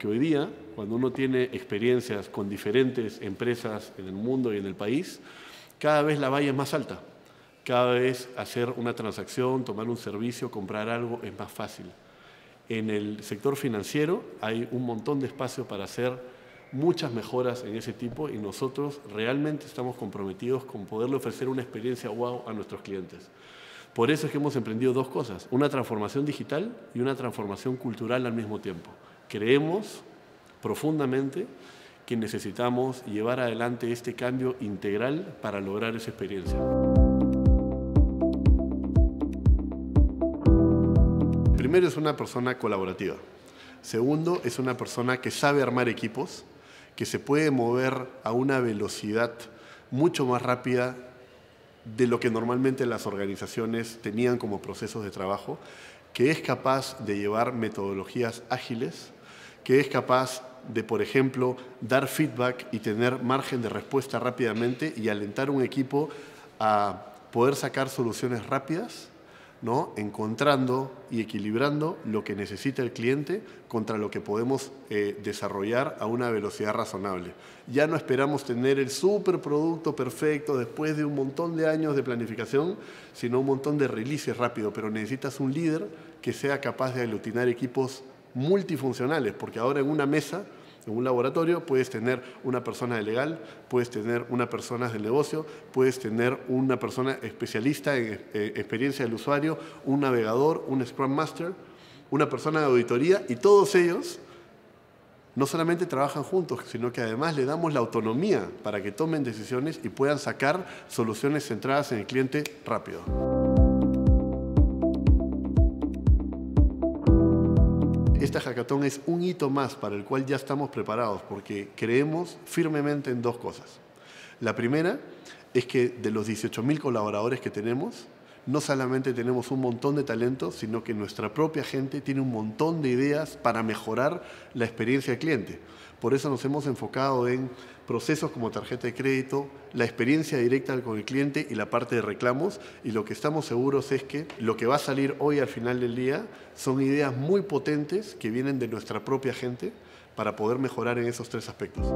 Que hoy día, cuando uno tiene experiencias con diferentes empresas en el mundo y en el país, cada vez la valla es más alta. Cada vez hacer una transacción, tomar un servicio, comprar algo es más fácil. En el sector financiero hay un montón de espacio para hacer muchas mejoras en ese tipo y nosotros realmente estamos comprometidos con poderle ofrecer una experiencia wow a nuestros clientes. Por eso es que hemos emprendido dos cosas, una transformación digital y una transformación cultural al mismo tiempo creemos profundamente que necesitamos llevar adelante este cambio integral para lograr esa experiencia. Primero es una persona colaborativa. Segundo es una persona que sabe armar equipos, que se puede mover a una velocidad mucho más rápida de lo que normalmente las organizaciones tenían como procesos de trabajo, que es capaz de llevar metodologías ágiles que es capaz de, por ejemplo, dar feedback y tener margen de respuesta rápidamente y alentar un equipo a poder sacar soluciones rápidas, ¿no? encontrando y equilibrando lo que necesita el cliente contra lo que podemos eh, desarrollar a una velocidad razonable. Ya no esperamos tener el superproducto perfecto después de un montón de años de planificación, sino un montón de releases rápido, pero necesitas un líder que sea capaz de aglutinar equipos multifuncionales, porque ahora en una mesa, en un laboratorio, puedes tener una persona de legal, puedes tener una persona de negocio, puedes tener una persona especialista en eh, experiencia del usuario, un navegador, un Scrum Master, una persona de auditoría, y todos ellos no solamente trabajan juntos, sino que además le damos la autonomía para que tomen decisiones y puedan sacar soluciones centradas en el cliente rápido. esta hackathon es un hito más para el cual ya estamos preparados porque creemos firmemente en dos cosas. La primera es que de los 18.000 colaboradores que tenemos, no solamente tenemos un montón de talentos, sino que nuestra propia gente tiene un montón de ideas para mejorar la experiencia del cliente. Por eso nos hemos enfocado en procesos como tarjeta de crédito, la experiencia directa con el cliente y la parte de reclamos. Y lo que estamos seguros es que lo que va a salir hoy al final del día son ideas muy potentes que vienen de nuestra propia gente para poder mejorar en esos tres aspectos.